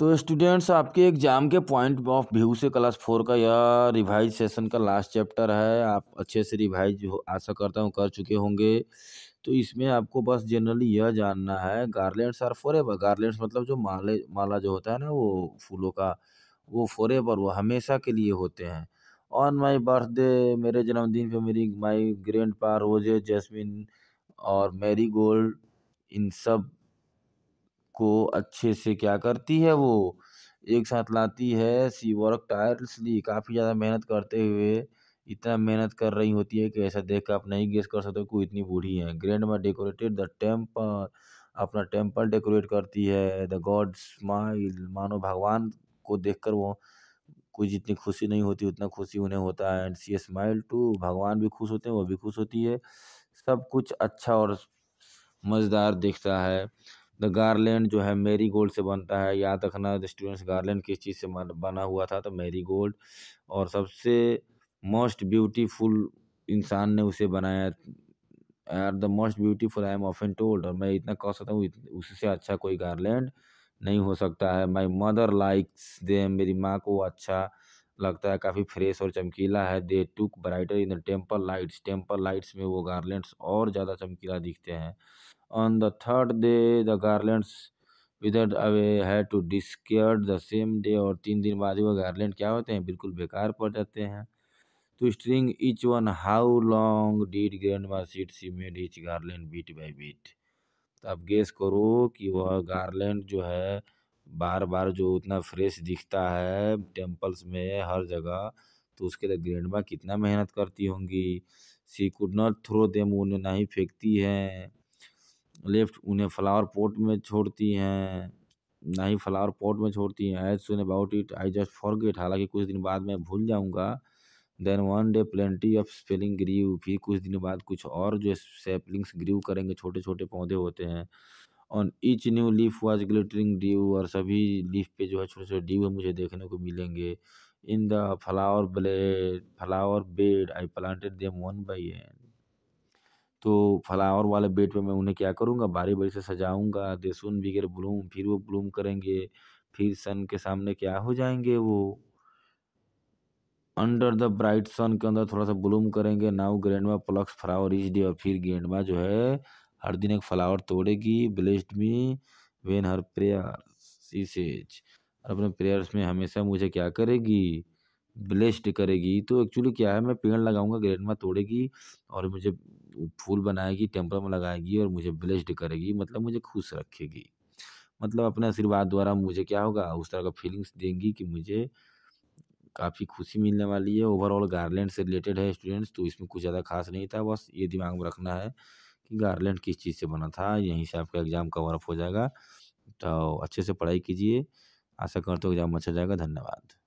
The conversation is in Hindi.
तो स्टूडेंट्स आपके एग्ज़ाम के पॉइंट ऑफ व्यू से क्लास फोर का यह रिवाइज सेशन का लास्ट चैप्टर है आप अच्छे से रिवाइज आशा करता हूँ कर चुके होंगे तो इसमें आपको बस जनरली यह जानना है garlands are forever garlands मतलब जो माले माला जो होता है ना वो फूलों का वो फॉर एवर वो हमेशा के लिए होते हैं ऑन माई बर्थडे मेरे जन्मदिन पे मेरी माई ग्रैंड पा रोजे जैस्मिन और मेरी गोल्ड इन सब को अच्छे से क्या करती है वो एक साथ लाती है सी वर्क ली काफ़ी ज़्यादा मेहनत करते हुए इतना मेहनत कर रही होती है कि ऐसा देख कर आप नहीं गेस कर सकते कोई इतनी बूढ़ी है grandma decorated the temple अपना टेम्पल डेकोरेट करती है द गॉड स्माइल मानो भगवान को देखकर वो कोई जितनी खुशी नहीं होती उतना खुशी उन्हें होता है एंड सी स्माइल टू भगवान भी खुश होते हैं वो भी खुश होती है सब कुछ अच्छा और मज़ेदार दिखता है द गार्लैंड जो है मेरी गोल्ड से बनता है याद रखना स्टूडेंट्स गार्लैंड किस चीज़ से बना हुआ था तो मेरी गोल्ड और सबसे मोस्ट ब्यूटीफुल इंसान ने उसे बनाया are the most beautiful I am often told और मैं इतना कह सकता हूँ उससे अच्छा कोई गार्लैंड नहीं हो सकता है माई मदर लाइक्स दे मेरी माँ को अच्छा लगता है काफ़ी फ्रेश और चमकीला है they took brighter in the temple lights temple lights में वो गार्लेंट्स और ज़्यादा चमकीला दिखते हैं on the third day the garlands wither away है to discard the same day और तीन दिन बाद वो गार्लेंट क्या होते हैं बिल्कुल बेकार पड़ जाते हैं to string each one how long did grandma sit she made each garland bit by bit तो आप गेस करो कि वह गार्लेंट जो है बार बार जो उतना फ्रेश दिखता है टेम्पल्स में हर जगह तो उसके लिए ग्रैंडमा कितना मेहनत करती होंगी she could not throw them उन्हें नहीं फेंकती हैं लेफ्ट उन्हें फ्लावर पॉट में छोड़ती हैं ना ही फ्लावर पॉट में छोड़ती हैं I soon about it I just forget हालाँकि कुछ दिन बाद मैं भूल जाऊँगा then one day plenty of spelling grew फिर कुछ दिन बाद कुछ और जो सेपलिंग्स ग्रीव करेंगे छोटे छोटे पौधे होते हैं और each new leaf was glittering dew और सभी लीफ पे जो है छोटे छोटे ड्यू मुझे देखने को मिलेंगे in the flower blade flower bed I planted them one by an तो फ्लावर वाले बेड पे मैं उन्हें क्या करूँगा बारी बारी से सजाऊँगा दे सुन बिगेर ब्लूम फिर वो ब्लूम करेंगे फिर सन के सामने क्या हो जाएंगे वो अंडर द ब्राइट सन के अंदर थोड़ा सा ब्लूम करेंगे now grandma plucks flower each day और फिर ग्रैंडमा जो है हर दिन एक फ्लावर तोड़ेगी blessed me when her prayer she says और अपने प्रेयर्स में हमेशा मुझे क्या करेगी ब्लेस्ड करेगी तो एक्चुअली क्या है मैं पेड़ लगाऊंगा में तोड़ेगी और मुझे फूल बनाएगी टेम्पल में लगाएगी और मुझे ब्लेस्ड करेगी मतलब मुझे खुश रखेगी मतलब अपने आशीर्वाद द्वारा मुझे क्या होगा उस तरह का फीलिंग्स देंगी कि मुझे काफ़ी खुशी मिलने वाली है ओवरऑल गार्लैंड से रिलेटेड है स्टूडेंट्स तो इसमें कुछ ज़्यादा खास नहीं था बस ये दिमाग में रखना है कि किस चीज़ से बना था यहीं से आपका एग्ज़ाम कवर अप हो जाएगा तो अच्छे से पढ़ाई कीजिए आशा करता हूँ एग्ज़ाम अच्छा जाएगा धन्यवाद